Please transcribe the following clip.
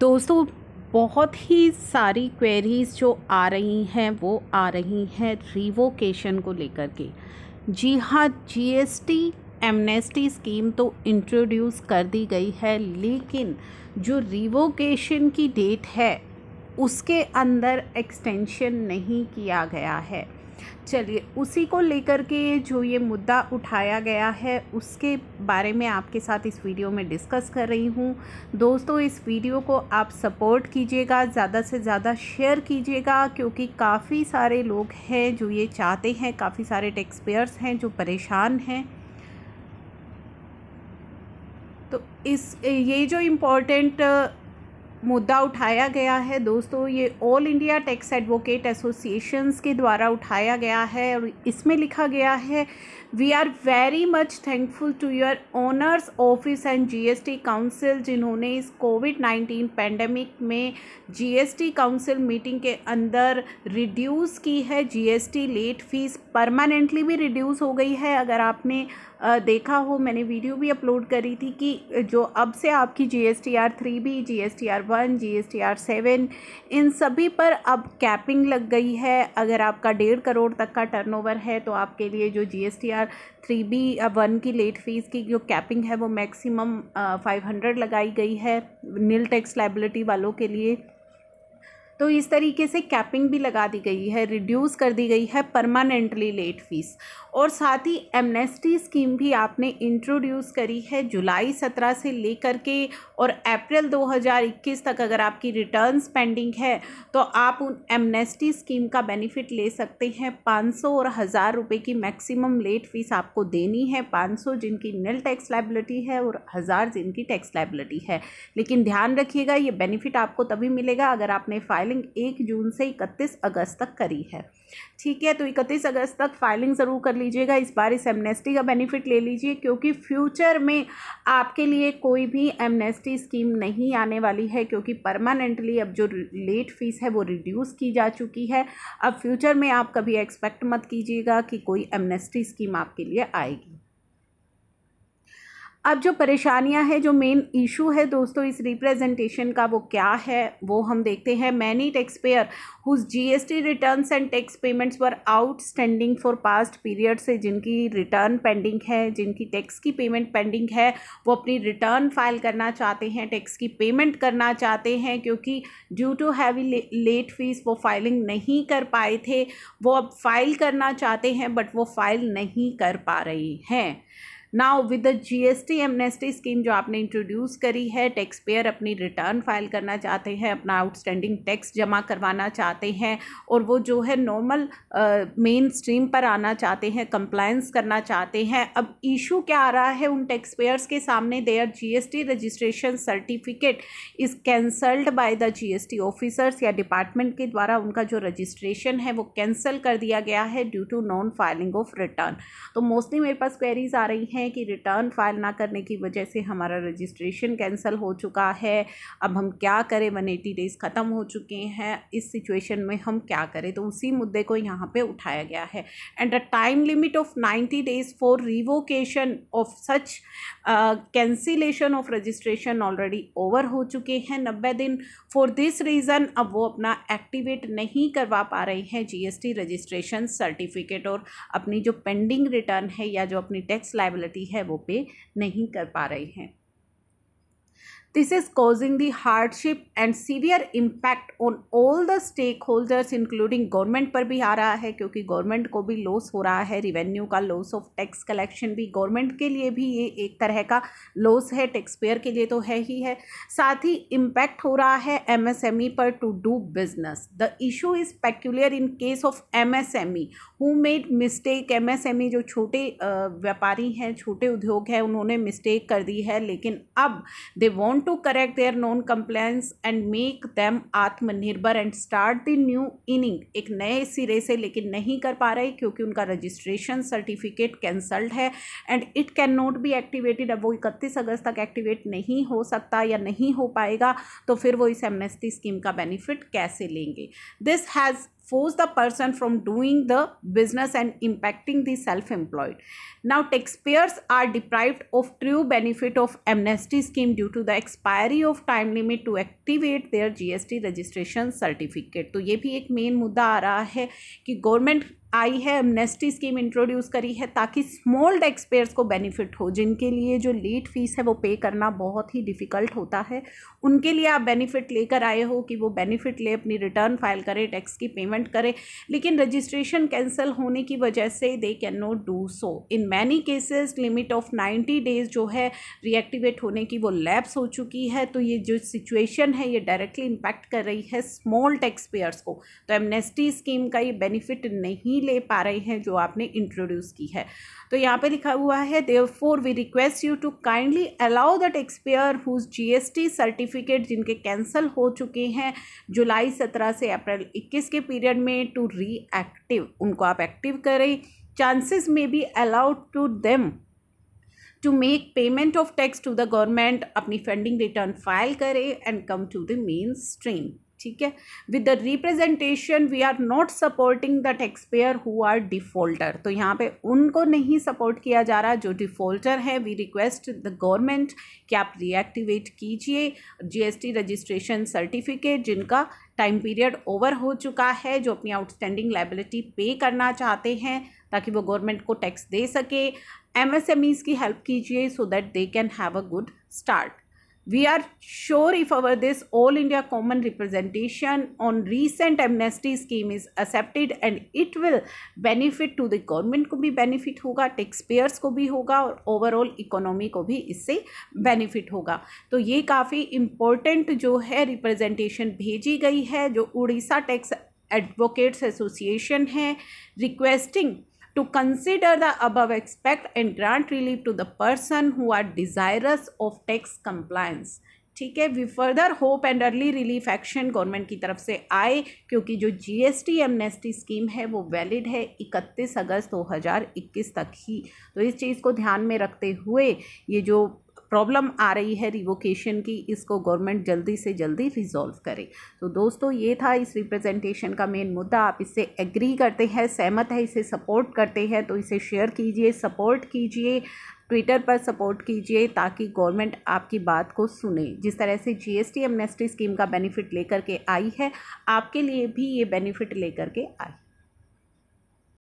दोस्तों बहुत ही सारी क्वेरीज़ जो आ रही हैं वो आ रही हैं रिवोकेशन को लेकर के जी हाँ जीएसटी एमनेस्टी स्कीम तो इंट्रोड्यूस कर दी गई है लेकिन जो रिवोकेशन की डेट है उसके अंदर एक्सटेंशन नहीं किया गया है चलिए उसी को लेकर के जो ये मुद्दा उठाया गया है उसके बारे में आपके साथ इस वीडियो में डिस्कस कर रही हूँ दोस्तों इस वीडियो को आप सपोर्ट कीजिएगा ज़्यादा से ज़्यादा शेयर कीजिएगा क्योंकि काफ़ी सारे लोग हैं जो ये चाहते हैं काफ़ी सारे टैक्स पेयर्स हैं जो परेशान हैं तो इस ये जो इम्पोर्टेंट मुद्दा उठाया गया है दोस्तों ये all India tax advocate associations के द्वारा उठाया गया है और इसमें लिखा गया है we are very much thankful to your honour's office and GST council जिन्होंने इस कोविड नाइन्टीन पैंडमिक में जीएसटी काउंसिल मीटिंग के अंदर रिड्यूस की है जीएसटी लेट फीस परमानेंटली भी रिड्यूस हो गई है अगर आपने देखा हो मैंने वीडियो भी अपलोड करी थी कि जो अब से आपकी G S T R three भी G S T R one G S T R seven इन सभी पर अब कैपिंग लग गई है अगर आपका डेढ़ करोड़ तक का टर्नओवर है तो आपके लिए जो जी एस टी आर हज़ार थ्री बी वन की लेट फ़ीस की जो कैपिंग है वो मैक्सिमम फाइव हंड्रेड लगाई गई है नील टैक्स लाइबिलिटी वालों के लिए तो इस तरीके से कैपिंग भी लगा दी गई है रिड्यूस कर दी गई है परमानेंटली लेट फीस और साथ ही एमनेस्टी स्कीम भी आपने इंट्रोड्यूस करी है जुलाई सत्रह से लेकर के और अप्रैल 2021 तक अगर आपकी रिटर्न पेंडिंग है तो आप उन एमनेस्टी स्कीम का बेनिफिट ले सकते हैं 500 और हज़ार रुपये की मैक्सिमम लेट फीस आपको देनी है 500 जिनकी नल टैक्स लाइबिलिटी है और हज़ार जिनकी टैक्स लाइबिलिटी है लेकिन ध्यान रखिएगा ये बेनिफिट आपको तभी मिलेगा अगर आपने फाइल फाइलिंग एक जून से इकतीस अगस्त तक करी है ठीक है तो इकतीस अगस्त तक फाइलिंग ज़रूर कर लीजिएगा इस बार इस एमनेस्टी का बेनिफिट ले लीजिए क्योंकि फ्यूचर में आपके लिए कोई भी एमनेस्टी स्कीम नहीं आने वाली है क्योंकि परमानेंटली अब जो लेट फीस है वो रिड्यूस की जा चुकी है अब फ्यूचर में आप कभी एक्सपेक्ट मत कीजिएगा कि कोई एमनेस्टी स्कीम आपके लिए आएगी अब जो परेशानियां हैं जो मेन इशू है दोस्तों इस रिप्रेजेंटेशन का वो क्या है वो हम देखते हैं many tax payer whose G S T return and tax payments were outstanding for past period से जिनकी रिटर्न पेंडिंग है जिनकी टैक्स की पेमेंट पेंडिंग है वो अपनी रिटर्न फाइल करना चाहते हैं टैक्स की पेमेंट करना चाहते हैं क्योंकि due to heavy late fee वो फाइलिंग नहीं कर पाए थे वो अब फाइल करना चाहते हैं बट वो फाइल नहीं कर पा रही हैं now with the S amnesty scheme जो आपने इंट्रोड्यूस करी है टैक्स पेयर अपनी रिटर्न फाइल करना चाहते हैं अपना आउटस्टैंडिंग टैक्स जमा करवाना चाहते हैं और वो जो है नॉर्मल मेन स्ट्रीम पर आना चाहते हैं कंप्लायंस करना चाहते हैं अब इशू क्या आ रहा है उन टैक्स पेयर्स के सामने their T registration certificate is cancelled by the G S T officers या डिपार्टमेंट के द्वारा उनका जो रजिस्ट्रेशन है वो कैंसिल कर दिया गया है due to non filing of return तो मोस्टली मेरे पास क्वेरीज आ रही हैं हैं कि रिटर्न फाइल ना करने की वजह से हमारा रजिस्ट्रेशन कैंसिल हो चुका है अब हम क्या करें वन एटी डेज़ ख़त्म हो चुके हैं इस सिचुएशन में हम क्या करें तो उसी मुद्दे को यहाँ पे उठाया गया है and a time limit of ninety days for revocation of such cancellation of registration already over हो चुके हैं नब्बे दिन फॉर दिस रीज़न अब वो अपना एक्टिवेट नहीं करवा पा रहे हैं जीएसटी रजिस्ट्रेशन सर्टिफिकेट और अपनी जो पेंडिंग रिटर्न है या जो अपनी टैक्स लाइबिलिटी है वो पे नहीं कर पा रहे हैं This is causing the hardship and severe impact on all the stakeholders including government पर भी आ रहा है क्योंकि government को भी loss हो रहा है revenue का loss of tax collection भी government के लिए भी ये एक तरह का loss है taxpayer के लिए तो है ही है साथ ही impact हो रहा है MSME पर to do business. The issue is peculiar in case of MSME who made mistake MSME जो छोटे व्यापारी हैं छोटे उद्योग हैं उन्होंने mistake कर दी है लेकिन अब they want to correct their known complaints and make them आत्मनिर्भर and start the new inning एक नए सिरे से लेकिन नहीं कर पा रहे क्योंकि उनका रजिस्ट्रेशन सर्टिफिकेट कैंसल्ड है and it can not be activated अब वो इकतीस अगस्त तक एक्टिवेट नहीं हो सकता या नहीं हो पाएगा तो फिर वो इस एमनेस्टी स्कीम का बेनिफिट कैसे लेंगे this has force the person from doing the business and impacting the self-employed. Now taxpayers are deprived of true benefit of amnesty scheme due to the expiry of time limit to activate their GST registration certificate. तो ये भी एक main मुद्दा आ रहा है कि government आई है amnesty scheme introduce करी है ताकि स्मॉल टैक्स पेयर्स को बेनिफिट हो जिनके लिए जो लेट फीस है वो पे करना बहुत ही डिफ़िकल्ट होता है उनके लिए आप बेनिफिट लेकर आए हो कि वो बेनिफिट ले अपनी रिटर्न फाइल करें टैक्स की पेमेंट करें लेकिन रजिस्ट्रेशन कैंसिल होने की वजह से they can not do so in many cases limit of ninety days जो है रिएक्टिवेट होने की वो लैब्स हो चुकी है तो ये जो सिचुएशन है ये डायरेक्टली इम्पैक्ट कर रही है स्मॉल टैक्स पेयर्स को तो एमनेस्टी स्कीम का ये बेनिफिट नहीं नहीं ले पा रहे हैं जो आपने इंट्रोड्यूस की है तो यहाँ पे लिखा हुआ है therefore we request you to kindly allow the taxpayer whose GST certificate जिनके कैंसिल हो चुके हैं जुलाई सत्रह से अप्रैल इक्कीस के पीरियड में टू रीएक्टिव उनको आप एक्टिव करें चांसेस में be allowed to them to make payment of tax to the government अपनी फंडिंग रिटर्न फाइल करें and come to the main stream ठीक है with the representation we are not supporting the taxpayer who are defaulter तो यहाँ पे उनको नहीं support किया जा रहा जो डिफॉल्टर है वी रिक्वेस्ट द गवर्नमेंट कि आप रिएक्टिवेट कीजिए जीएसटी रजिस्ट्रेशन सर्टिफिकेट जिनका टाइम पीरियड ओवर हो चुका है जो अपनी आउटस्टैंडिंग लाइबिलिटी पे करना चाहते हैं ताकि वो गवर्नमेंट को टैक्स दे सके एम की हेल्प कीजिए so that they can have a good start We are sure if our this all India common representation on recent amnesty scheme is accepted and it will benefit to the government ko bhi benefit होगा taxpayers ko bhi hoga aur overall economy ko bhi isse benefit hoga to ye kafi important jo hai representation bheji gayi hai jo odisha tax advocates association है requesting to consider the above aspect and grant relief to the person who are desirous of tax compliance ठीक है we further hope and early relief action government की तरफ से आए क्योंकि जो GST amnesty scheme है वो वैलिड है 31 अगस्त 2021 तक ही तो इस चीज़ को ध्यान में रखते हुए ये जो प्रॉब्लम आ रही है रिवोकेशन की इसको गवर्नमेंट जल्दी से जल्दी रिजॉल्व करे तो दोस्तों ये था इस रिप्रेजेंटेशन का मेन मुद्दा आप इससे एग्री करते हैं सहमत है इसे सपोर्ट करते हैं तो इसे शेयर कीजिए सपोर्ट कीजिए ट्विटर पर सपोर्ट कीजिए ताकि गवर्नमेंट आपकी बात को सुने जिस तरह से जीएसटी एमनेस्टी स्कीम का बेनिफिट लेकर के आई है आपके लिए भी ये बेनिफिट लेकर के आई